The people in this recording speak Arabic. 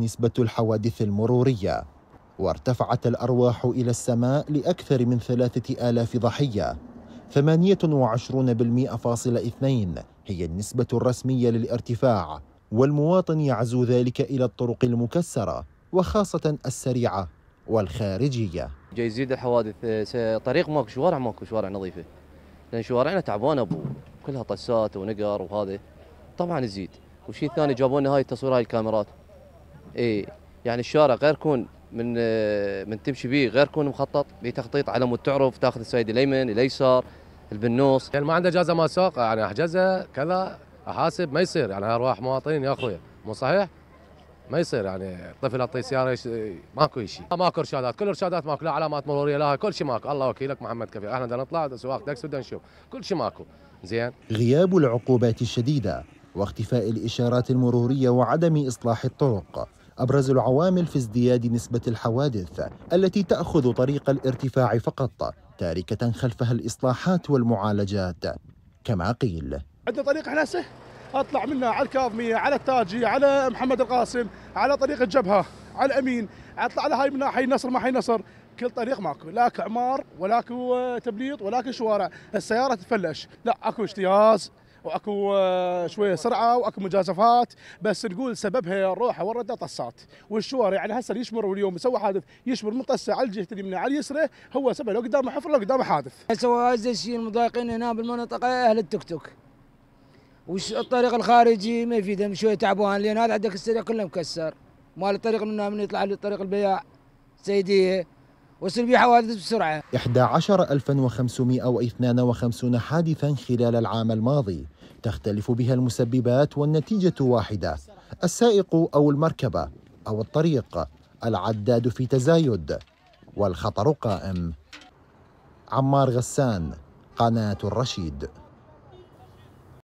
نسبة الحوادث المرورية وارتفعت الأرواح إلى السماء لأكثر من ثلاثة آلاف ضحية 28 فاصل اثنين هي النسبة الرسمية للارتفاع والمواطن يعزو ذلك إلى الطرق المكسرة وخاصة السريعة والخارجية جاي يزيد الحوادث طريق ماكو شوارع ماكو شوارع نظيفة لأن شوارعنا تعبانة أبو كلها طسات ونقر وهذا طبعا يزيد وشيء ثاني جابوا لنا هاي التصوير هاي الكاميرات اي يعني الشارع غير كون من من تمشي به غير كون مخطط بتخطيط على مود تعرف تاخذ السيد اليمين اليسار البنوس يعني ما عنده اجازه ما ساق يعني احجزها كذا احاسب ما يصير يعني ارواح مواطنين يا اخوي مو صحيح؟ ما يصير يعني طفل اعطيه سياره ماكو شيء ماكو ارشادات كل ارشادات ماكو لا علامات مروريه لا كل شيء ماكو الله وكيلك محمد كفي احنا بدنا نطلع سواق تاكسي بدنا نشوف كل شيء ماكو زين غياب العقوبات الشديده واختفاء الاشارات المروريه وعدم اصلاح الطرق أبرز العوامل في ازدياد نسبة الحوادث التي تأخذ طريق الارتفاع فقط تاركة خلفها الإصلاحات والمعالجات كما قيل عندنا طريق حلاسة أطلع منها على الكاظمية على التاجي على محمد القاسم على طريق الجبهة على الأمين أطلع على هاي من حي النصر ما حي نصر كل طريق ماكو لا اعمار ولا تبليط ولا شوارع السياره تفلش لا اكو اجتياز واكو آه، شويه سرعه واكو مجازفات بس نقول سببها الروحه والرده طسات والشوارع يعني هسه يشمر اليوم يسوي حادث يشمر من طسه على الجهه اليمنى على اليسرى هو سبب لو قدامه حفر لو قدامه حادث. هسه هذا الشيء المضايقين هنا بالمنطقه اهل التيك توك. والطريق الخارجي ما يفيدهم شويه تعبان لان هذا عندك السريع كله مكسر مال الطريق من يطلع للطريق البياع سيديه ويصير به حوادث بسرعة 11552 حادثا خلال العام الماضي تختلف بها المسببات والنتيجة واحدة السائق أو المركبة أو الطريق العداد في تزايد والخطر قائم عمار غسان قناة الرشيد